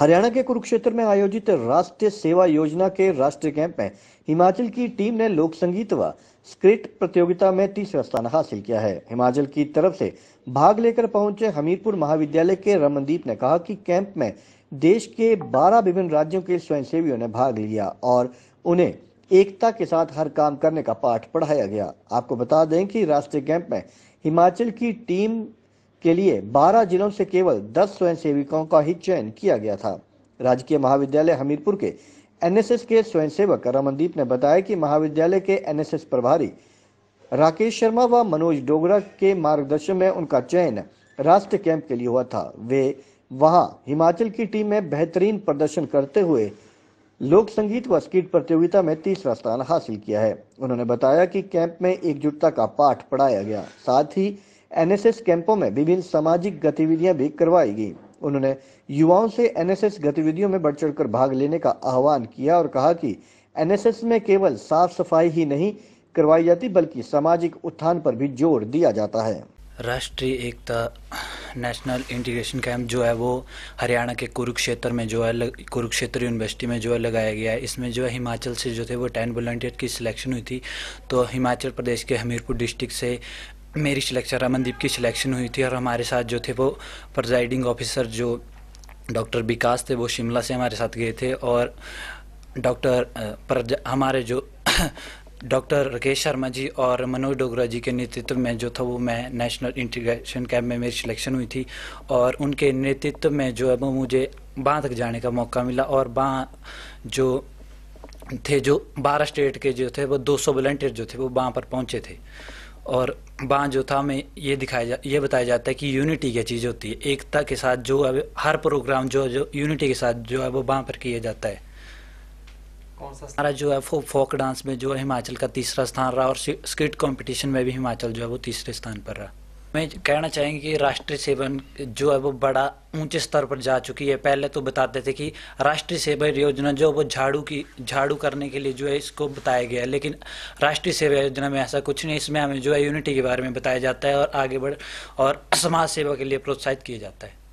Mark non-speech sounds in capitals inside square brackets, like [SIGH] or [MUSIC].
हरियाणा के कुरुक्षेत्र में आयोजित राष्ट्रीय सेवा योजना के राष्ट्रीय कैंप में हिमाचल की टीम ने लोक संगीत व स्क्रिट प्रतियोगिता में तीसरा स्थान हासिल किया है हिमाचल की तरफ से भाग लेकर पहुंचे हमीरपुर महाविद्यालय के रमनदीप ने कहा कि कैंप में देश के 12 विभिन्न राज्यों के स्वयंसेवियों ने भाग लिया और उन्हें एकता के साथ हर काम करने का पाठ पढ़ाया गया आपको बता दें कि राष्ट्रीय कैंप में हिमाचल की टीम के लिए 12 जिलों से केवल 10 स्वयंसेविकाओं का ही चयन किया गया था राजकीय महाविद्यालय हमीरपुर के एनएसएस के स्वयंसेवक रमनदीप ने बताया कि महाविद्यालय के एनएसएस प्रभारी राकेश शर्मा व मनोज डोगरा के मार्गदर्शन में उनका चयन राष्ट्रीय कैंप के लिए हुआ था वे वहां हिमाचल की टीम में बेहतरीन प्रदर्शन करते हुए लोक संगीत व स्कीट प्रतियोगिता में तीसरा स्थान हासिल किया है उन्होंने बताया कि कैंप में एकजुटता का पाठ पढ़ाया गया साथ ही एनएसएस कैंपों में विभिन्न सामाजिक गतिविधियां भी करवाई गई उन्होंने युवाओं से एनएसएस गतिविधियों में बढ़ चढ़कर भाग लेने का आह्वान किया और कहा कि एनएसएस में केवल साफ सफाई ही नहीं करवाई जाती बल्कि सामाजिक उत्थान पर भी जोर दिया जाता है राष्ट्रीय एकता नेशनल इंटीग्रेशन कैंप जो है वो हरियाणा के कुरुक्षेत्र में जो है कुरुक्षेत्र यूनिवर्सिटी में जो है लगाया गया है इसमें जो है हिमाचल से जो थे वो टेन वॉल्टियर की सिलेक्शन हुई थी तो हिमाचल प्रदेश के हमीरपुर डिस्ट्रिक्ट से मेरी सिलेक्शन रमनदीप की सिलेक्शन हुई थी और हमारे साथ जो थे वो प्रजाइडिंग ऑफिसर जो डॉक्टर विकास थे वो शिमला से हमारे साथ गए थे और डॉक्टर हमारे जो डॉक्टर [COUGHS] राकेश शर्मा जी और मनोज डोगरा जी के नेतृत्व में जो था वो मैं नेशनल इंटीग्रेशन कैंप में मेरी सिलेक्शन हुई थी और उनके नेतृत्व में जो है वो मुझे वहाँ तक जाने का मौका मिला और बाँ जो थे जो बारह स्टेट के जो थे वो 200 सौ वॉल्टियर जो थे वो वहाँ पर पहुँचे थे और था में ये दिखाया जा ये बताया जाता है कि यूनिटी क्या चीज़ होती है एकता के साथ जो अब हर प्रोग्राम जो जो यूनिटी के साथ जो है वो बाँ पर किया जाता है कौन सा हमारा जो है फो, फोक डांस में जो हिमाचल का तीसरा स्थान रहा और स्किट कंपटीशन में भी हिमाचल जो है वो तीसरे स्थान पर रहा मैं कहना चाहेंगे कि राष्ट्रीय सेवन जो है वो बड़ा ऊंचे स्तर पर जा चुकी है पहले तो बताते थे कि राष्ट्रीय सेवा योजना जो वो झाड़ू की झाड़ू करने के लिए जो है इसको बताया गया है लेकिन राष्ट्रीय सेवा योजना में ऐसा कुछ नहीं इसमें हमें जो है यूनिटी के बारे में बताया जाता है और आगे बढ़ और समाज सेवा के लिए प्रोत्साहित किया जाता है